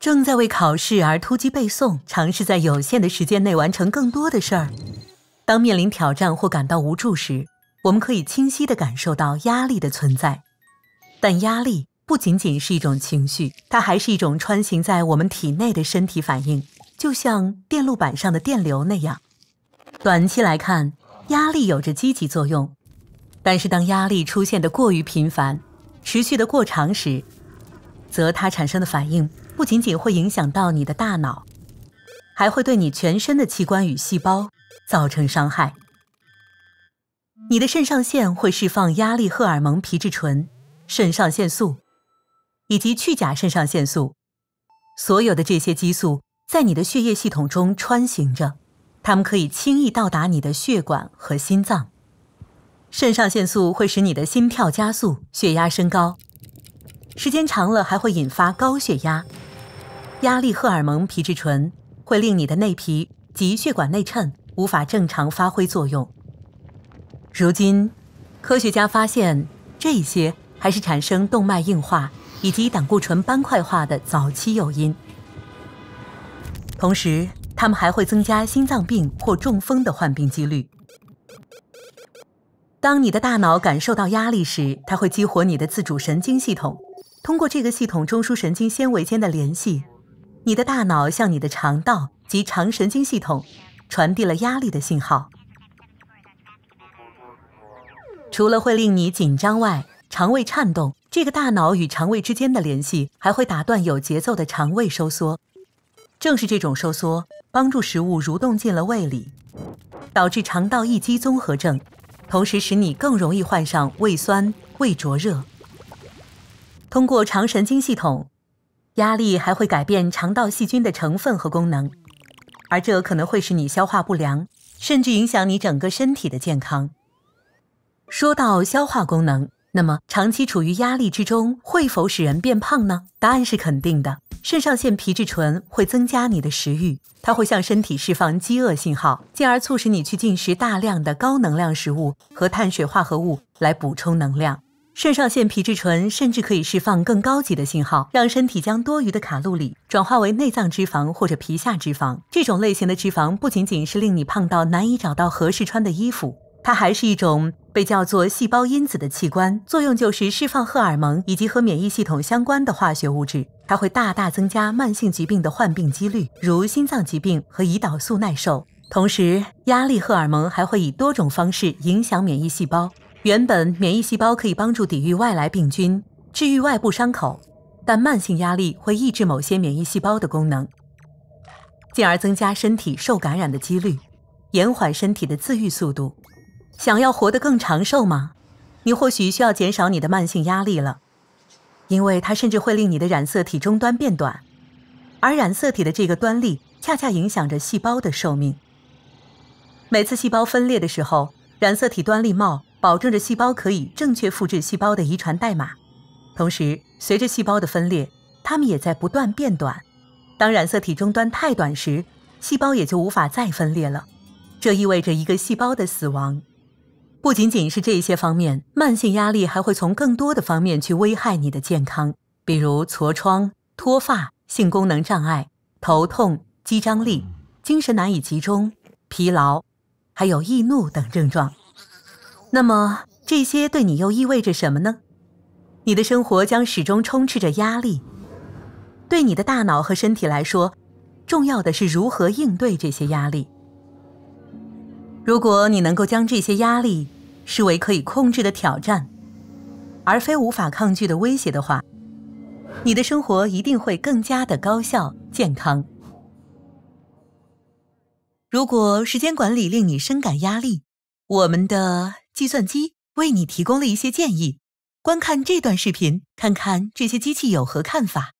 正在为考试而突击背诵，尝试在有限的时间内完成更多的事儿。当面临挑战或感到无助时，我们可以清晰地感受到压力的存在。但压力不仅仅是一种情绪，它还是一种穿行在我们体内的身体反应，就像电路板上的电流那样。短期来看，压力有着积极作用，但是当压力出现的过于频繁、持续的过长时，则它产生的反应。不仅仅会影响到你的大脑，还会对你全身的器官与细胞造成伤害。你的肾上腺会释放压力荷尔蒙皮质醇、肾上腺素以及去甲肾上腺素，所有的这些激素在你的血液系统中穿行着，它们可以轻易到达你的血管和心脏。肾上腺素会使你的心跳加速、血压升高，时间长了还会引发高血压。压力荷尔蒙皮质醇会令你的内皮及血管内衬无法正常发挥作用。如今，科学家发现这些还是产生动脉硬化以及胆固醇斑块化的早期诱因，同时它们还会增加心脏病或中风的患病几率。当你的大脑感受到压力时，它会激活你的自主神经系统，通过这个系统中枢神经纤维间的联系。你的大脑向你的肠道及肠神经系统传递了压力的信号。除了会令你紧张外，肠胃颤动。这个大脑与肠胃之间的联系还会打断有节奏的肠胃收缩。正是这种收缩帮助食物蠕动进了胃里，导致肠道易激综合症，同时使你更容易患上胃酸、胃灼热。通过肠神经系统。压力还会改变肠道细菌的成分和功能，而这可能会使你消化不良，甚至影响你整个身体的健康。说到消化功能，那么长期处于压力之中会否使人变胖呢？答案是肯定的。肾上腺皮质醇会增加你的食欲，它会向身体释放饥饿信号，进而促使你去进食大量的高能量食物和碳水化合物来补充能量。肾上腺皮质醇甚至可以释放更高级的信号，让身体将多余的卡路里转化为内脏脂肪或者皮下脂肪。这种类型的脂肪不仅仅是令你胖到难以找到合适穿的衣服，它还是一种被叫做细胞因子的器官，作用就是释放荷尔蒙以及和免疫系统相关的化学物质。它会大大增加慢性疾病的患病几率，如心脏疾病和胰岛素耐受。同时，压力荷尔蒙还会以多种方式影响免疫细胞。原本免疫细胞可以帮助抵御外来病菌、治愈外部伤口，但慢性压力会抑制某些免疫细胞的功能，进而增加身体受感染的几率，延缓身体的自愈速度。想要活得更长寿吗？你或许需要减少你的慢性压力了，因为它甚至会令你的染色体终端变短，而染色体的这个端粒恰恰影响着细胞的寿命。每次细胞分裂的时候，染色体端粒帽。保证着细胞可以正确复制细胞的遗传代码，同时随着细胞的分裂，它们也在不断变短。当染色体终端太短时，细胞也就无法再分裂了。这意味着一个细胞的死亡。不仅仅是这些方面，慢性压力还会从更多的方面去危害你的健康，比如痤疮、脱发、性功能障碍、头痛、肌张力、精神难以集中、疲劳，还有易怒等症状。那么这些对你又意味着什么呢？你的生活将始终充斥着压力。对你的大脑和身体来说，重要的是如何应对这些压力。如果你能够将这些压力视为可以控制的挑战，而非无法抗拒的威胁的话，你的生活一定会更加的高效、健康。如果时间管理令你深感压力，我们的。计算机为你提供了一些建议。观看这段视频，看看这些机器有何看法。